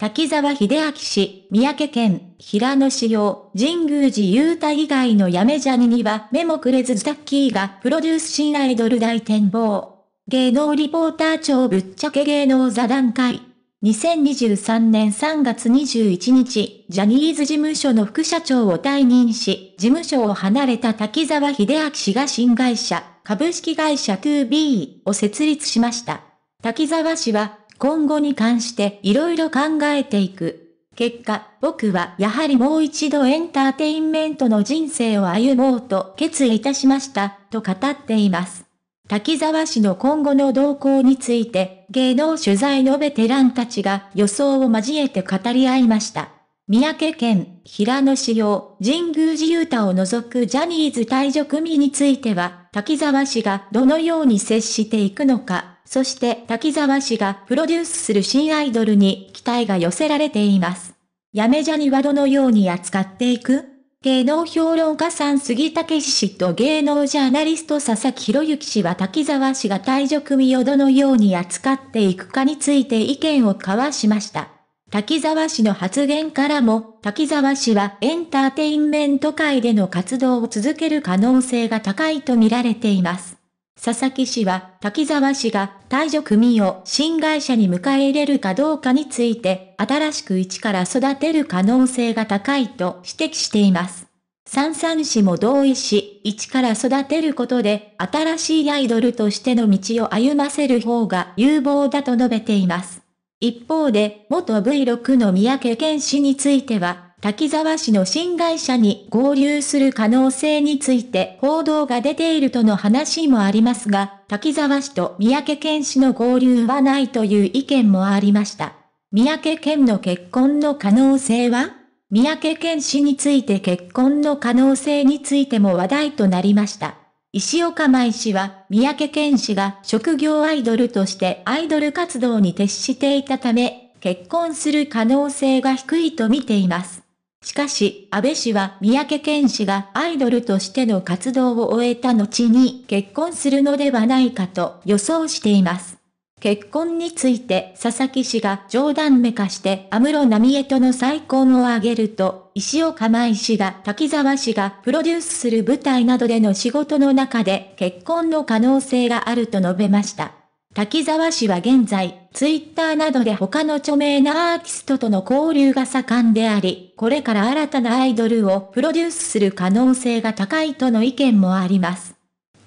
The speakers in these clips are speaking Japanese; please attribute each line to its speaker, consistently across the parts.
Speaker 1: 滝沢秀明氏、三宅県、平野市用、神宮寺雄太以外のやめジャニには目もくれずザタッキーがプロデュース新アイドル大展望。芸能リポーター長ぶっちゃけ芸能座談会。2023年3月21日、ジャニーズ事務所の副社長を退任し、事務所を離れた滝沢秀明氏が新会社、株式会社 2B を設立しました。滝沢氏は今後に関していろいろ考えていく。結果、僕はやはりもう一度エンターテインメントの人生を歩もうと決意いたしました、と語っています。滝沢氏の今後の動向について、芸能取材のベテランたちが予想を交えて語り合いました。三宅県、平野市用、神宮寺雄太を除くジャニーズ退場組については、滝沢氏がどのように接していくのか、そして滝沢氏がプロデュースする新アイドルに期待が寄せられています。やめじゃにはどのように扱っていく芸能評論家さん杉武氏と芸能ジャーナリスト佐々木博之氏は滝沢氏が退場組をどのように扱っていくかについて意見を交わしました。滝沢氏の発言からも、滝沢氏はエンターテインメント界での活動を続ける可能性が高いと見られています。佐々木氏は、滝沢氏が、退場組を新会社に迎え入れるかどうかについて、新しく一から育てる可能性が高いと指摘しています。三三氏も同意し、一から育てることで、新しいアイドルとしての道を歩ませる方が有望だと述べています。一方で、元 V6 の三宅健氏については、滝沢氏の新会社に合流する可能性について報道が出ているとの話もありますが、滝沢氏と三宅健氏の合流はないという意見もありました。三宅健の結婚の可能性は三宅健氏について結婚の可能性についても話題となりました。石岡舞氏は、三宅健氏が職業アイドルとしてアイドル活動に徹していたため、結婚する可能性が低いと見ています。しかし、安倍氏は三宅健氏がアイドルとしての活動を終えた後に結婚するのではないかと予想しています。結婚について佐々木氏が冗談めかして安室奈美恵との再婚を挙げると、石岡舞氏が滝沢氏がプロデュースする舞台などでの仕事の中で結婚の可能性があると述べました。滝沢氏は現在、ツイッターなどで他の著名なアーティストとの交流が盛んであり、これから新たなアイドルをプロデュースする可能性が高いとの意見もあります。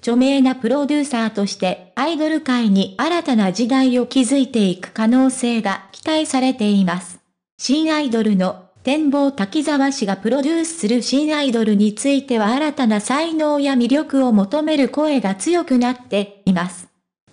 Speaker 1: 著名なプロデューサーとして、アイドル界に新たな時代を築いていく可能性が期待されています。新アイドルの展望滝沢氏がプロデュースする新アイドルについては新たな才能や魅力を求める声が強くなっています。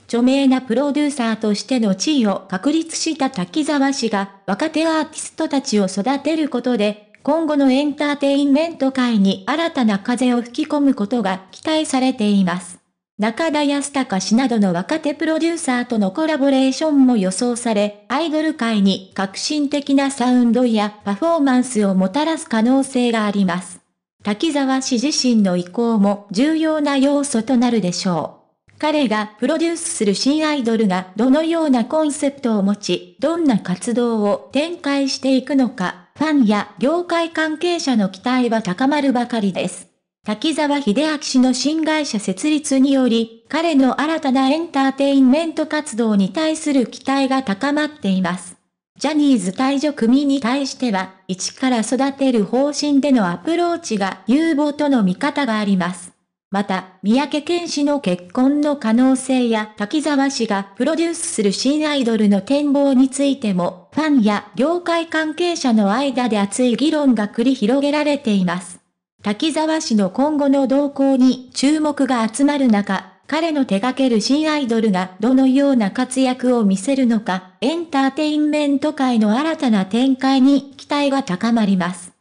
Speaker 1: 著名なプロデューサーとしての地位を確立した滝沢氏が、若手アーティストたちを育てることで、今後のエンターテインメント界に新たな風を吹き込むことが期待されています。中田康隆氏などの若手プロデューサーとのコラボレーションも予想され、アイドル界に革新的なサウンドやパフォーマンスをもたらす可能性があります。滝沢氏自身の意向も重要な要素となるでしょう。彼がプロデュースする新アイドルがどのようなコンセプトを持ち、どんな活動を展開していくのか、ファンや業界関係者の期待は高まるばかりです。滝沢秀明氏の新会社設立により、彼の新たなエンターテインメント活動に対する期待が高まっています。ジャニーズ退場組に対しては、一から育てる方針でのアプローチが有望との見方があります。また、三宅健氏の結婚の可能性や滝沢氏がプロデュースする新アイドルの展望についても、ファンや業界関係者の間で熱い議論が繰り広げられています。滝沢氏の今後の動向に注目が集まる中、彼の手掛ける新アイドルがどのような活躍を見せるのか、エンターテインメント界の新たな展開に期待が高まります。